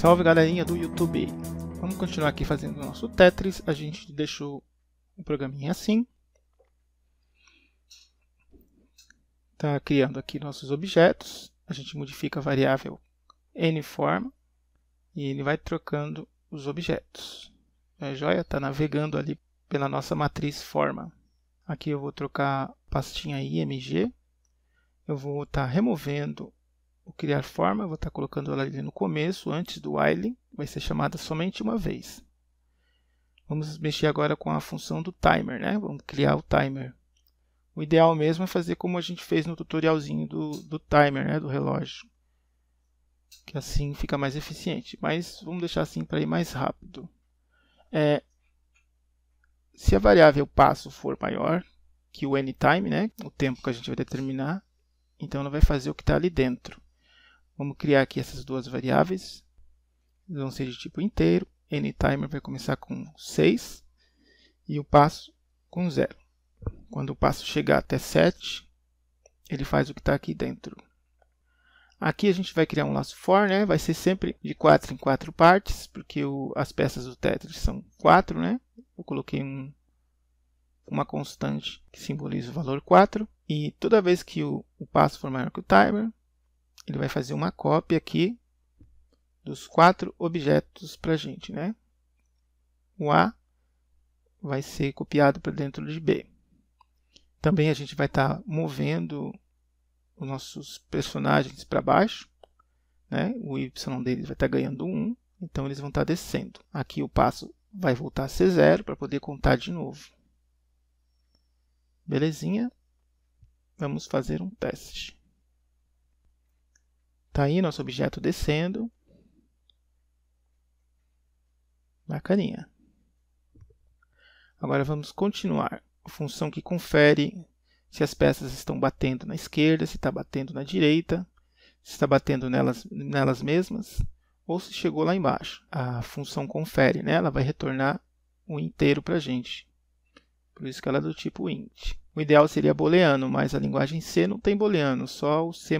Salve galerinha do YouTube! Vamos continuar aqui fazendo o nosso Tetris. A gente deixou o programinha assim. Tá criando aqui nossos objetos. A gente modifica a variável nform e ele vai trocando os objetos. A é, joia está navegando ali pela nossa matriz forma. Aqui eu vou trocar a pastinha img. Eu vou estar tá removendo o criar forma, vou estar colocando ela ali no começo, antes do while, vai ser chamada somente uma vez. Vamos mexer agora com a função do timer, né? Vamos criar o timer. O ideal mesmo é fazer como a gente fez no tutorialzinho do, do timer, né? do relógio. Que assim fica mais eficiente. Mas vamos deixar assim para ir mais rápido. É, se a variável passo for maior que o anytime, né? o tempo que a gente vai determinar, então ela vai fazer o que está ali dentro. Vamos criar aqui essas duas variáveis. vão ser de tipo inteiro. NTimer vai começar com 6 e o passo com 0. Quando o passo chegar até 7, ele faz o que está aqui dentro. Aqui a gente vai criar um laço for, né? Vai ser sempre de 4 em 4 partes, porque o, as peças do Tetris são 4, né? Eu coloquei um, uma constante que simboliza o valor 4. E toda vez que o, o passo for maior que o timer, ele vai fazer uma cópia aqui dos quatro objetos para a gente, né? O A vai ser copiado para dentro de B. Também a gente vai estar tá movendo os nossos personagens para baixo, né? O Y deles vai estar tá ganhando 1, então eles vão estar tá descendo. Aqui o passo vai voltar a ser zero para poder contar de novo. Belezinha? Vamos fazer um teste. Tá aí nosso objeto descendo. Bacaninha. Agora vamos continuar. A função que confere se as peças estão batendo na esquerda, se está batendo na direita, se está batendo nelas, nelas mesmas ou se chegou lá embaixo. A função confere, né? ela vai retornar o um inteiro para a gente. Por isso que ela é do tipo int. O ideal seria booleano, mas a linguagem C não tem booleano, só o C++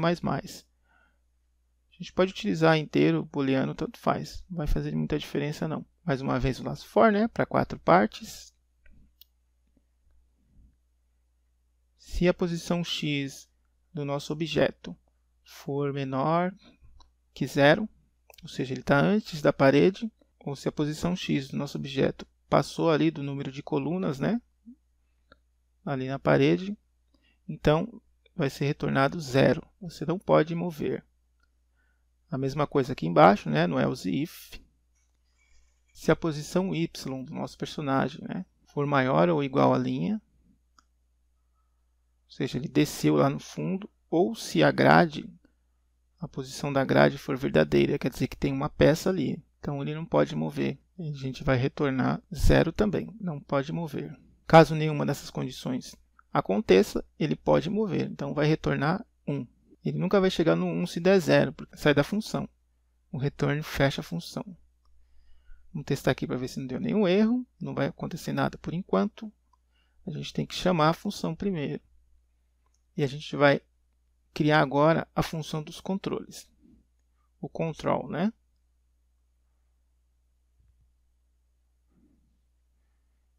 gente pode utilizar inteiro, booleano, tanto faz. Não vai fazer muita diferença não. Mais uma vez o laço for, né? Para quatro partes. Se a posição x do nosso objeto for menor que zero, ou seja, ele está antes da parede, ou se a posição x do nosso objeto passou ali do número de colunas, né? Ali na parede, então vai ser retornado zero. Você não pode mover. A mesma coisa aqui embaixo, né, no else é if. Se a posição y do nosso personagem né, for maior ou igual à linha, ou seja, ele desceu lá no fundo, ou se a grade, a posição da grade for verdadeira, quer dizer que tem uma peça ali, então ele não pode mover. a gente vai retornar zero também, não pode mover. Caso nenhuma dessas condições aconteça, ele pode mover, então vai retornar 1. Um. Ele nunca vai chegar no 1 se der zero, porque sai da função. O return fecha a função. Vamos testar aqui para ver se não deu nenhum erro. Não vai acontecer nada por enquanto. A gente tem que chamar a função primeiro. E a gente vai criar agora a função dos controles. O control, né?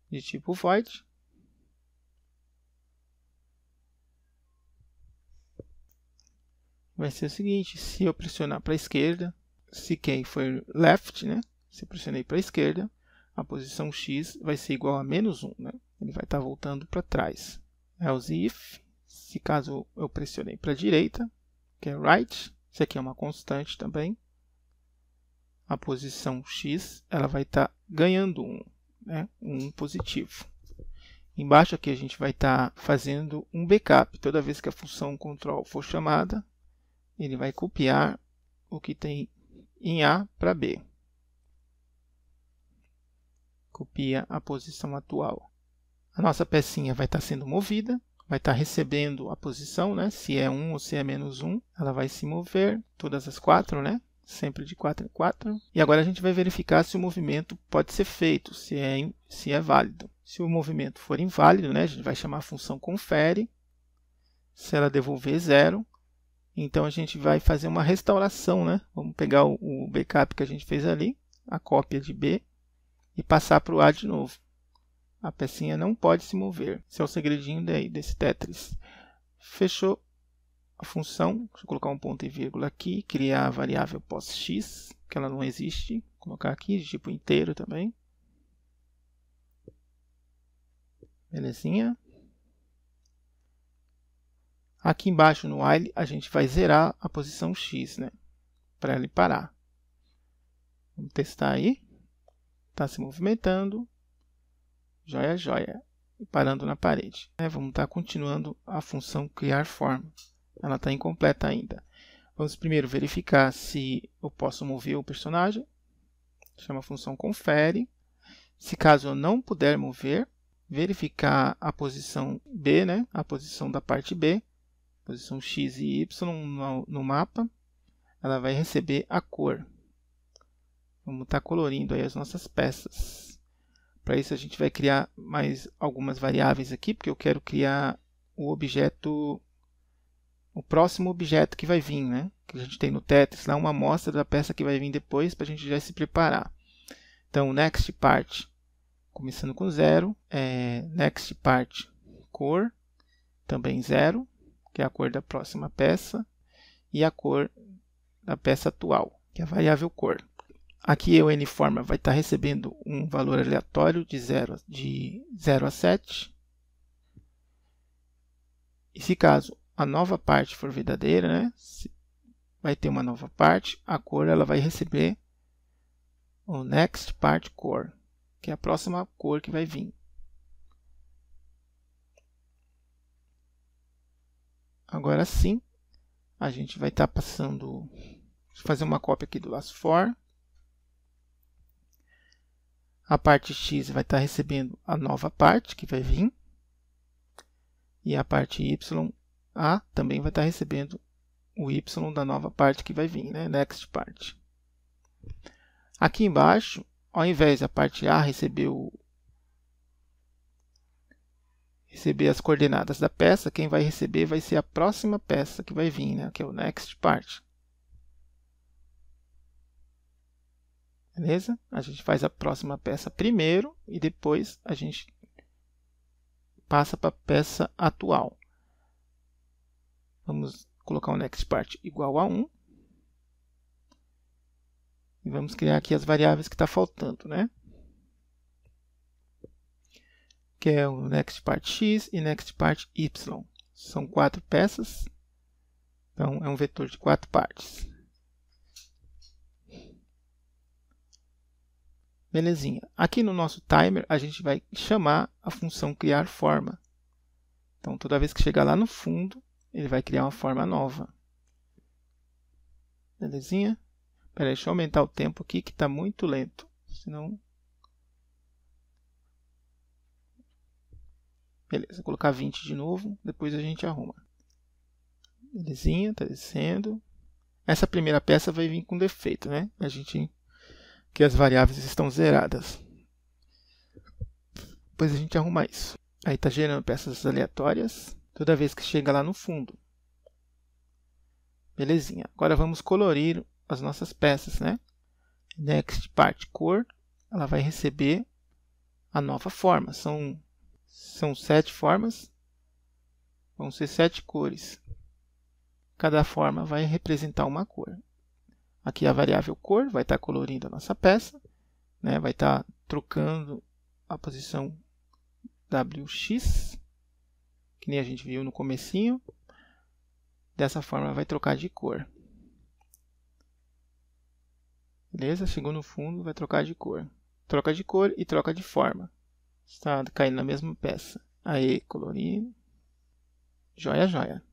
De tipo void. vai ser o seguinte, se eu pressionar para a esquerda, se quem for left, né? Se eu pressionei para a esquerda, a posição x vai ser igual a menos 1, né? Ele vai estar tá voltando para trás. Else if, se caso eu pressionei para a direita, que é right, isso aqui é uma constante também, a posição x ela vai estar tá ganhando 1, né? 1 positivo. Embaixo aqui a gente vai estar tá fazendo um backup toda vez que a função control for chamada, ele vai copiar o que tem em A para B. Copia a posição atual. A nossa pecinha vai estar tá sendo movida, vai estar tá recebendo a posição, né? se é 1 ou se é menos 1. Ela vai se mover, todas as quatro, né? sempre de 4 em 4. E agora a gente vai verificar se o movimento pode ser feito, se é, se é válido. Se o movimento for inválido, né, a gente vai chamar a função confere. Se ela devolver zero, então a gente vai fazer uma restauração, né? Vamos pegar o, backup que a gente fez ali, a cópia de B, e passar para o A de novo. A pecinha não pode se mover. Esse é o segredinho daí, desse Tetris. Fechou a função. Deixa eu colocar um ponto e vírgula aqui. Criar a variável pós-x, que ela não existe. Vou colocar aqui, de tipo inteiro também. Belezinha. Aqui embaixo no while, a gente vai zerar a posição X, né? Para ele parar. Vamos testar aí. Está se movimentando. Joia, joia. E parando na parede. É, vamos estar tá continuando a função criar forma. Ela está incompleta ainda. Vamos primeiro verificar se eu posso mover o personagem. Chama a função confere. Se caso eu não puder mover, verificar a posição B, né? a posição da parte B posição X e Y no, no mapa, ela vai receber a cor. Vamos estar tá colorindo aí as nossas peças. Para isso a gente vai criar mais algumas variáveis aqui, porque eu quero criar o objeto, o próximo objeto que vai vir, né? Que a gente tem no Tetris, lá uma amostra da peça que vai vir depois, para a gente já se preparar. Então, next part, começando com zero, é, next part cor, também zero que é a cor da próxima peça, e a cor da peça atual, que é a variável cor. Aqui a uniforme vai estar recebendo um valor aleatório de 0 de a 7. E se caso a nova parte for verdadeira, né, vai ter uma nova parte, a cor ela vai receber o next part cor, que é a próxima cor que vai vir. Agora sim, a gente vai estar tá passando, fazer uma cópia aqui do laço for. A parte x vai estar tá recebendo a nova parte que vai vir. E a parte y, a também vai estar tá recebendo o y da nova parte que vai vir, né? next part. Aqui embaixo, ao invés da parte A receber o receber as coordenadas da peça, quem vai receber vai ser a próxima peça que vai vir, né? que é o next part. Beleza? A gente faz a próxima peça primeiro e depois a gente passa para a peça atual. Vamos colocar o next part igual a 1. E vamos criar aqui as variáveis que está faltando, né? que é o next part x e next part y. São quatro peças, então é um vetor de quatro partes. Belezinha. Aqui no nosso timer, a gente vai chamar a função criar forma. Então, toda vez que chegar lá no fundo, ele vai criar uma forma nova. Belezinha? Peraí, deixa eu aumentar o tempo aqui, que está muito lento. Senão Beleza, vou colocar 20 de novo, depois a gente arruma. Belezinha, tá descendo. Essa primeira peça vai vir com defeito, né? A gente que as variáveis estão zeradas. Depois a gente arruma isso. Aí está gerando peças aleatórias toda vez que chega lá no fundo. Belezinha. Agora vamos colorir as nossas peças, né? Next part cor, ela vai receber a nova forma. São são sete formas, vão ser sete cores. Cada forma vai representar uma cor. Aqui a variável cor vai estar tá colorindo a nossa peça, né? vai estar tá trocando a posição WX, que nem a gente viu no comecinho. Dessa forma vai trocar de cor. Beleza? Segundo fundo vai trocar de cor. Troca de cor e troca de forma. Está caindo na mesma peça. Aí, colorido. Joia, joia.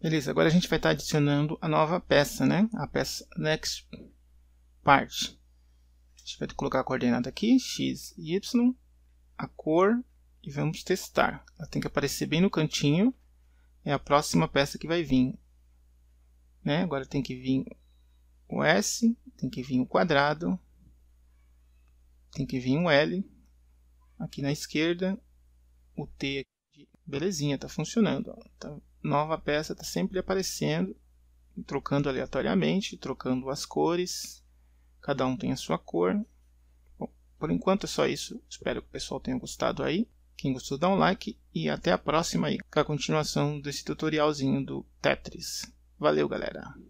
Beleza, agora a gente vai estar tá adicionando a nova peça, né? A peça Next Part. A gente vai colocar a coordenada aqui, x e y, a cor e vamos testar. Ela tem que aparecer bem no cantinho. É a próxima peça que vai vir. Né? Agora tem que vir o S, tem que vir o quadrado, tem que vir um L aqui na esquerda, o T aqui. Belezinha, tá funcionando. Ó. Tá, nova peça está sempre aparecendo, trocando aleatoriamente, trocando as cores. Cada um tem a sua cor. Bom, por enquanto é só isso. Espero que o pessoal tenha gostado aí. Quem gostou, dá um like e até a próxima aí, com a continuação desse tutorialzinho do Tetris. Valeu, galera!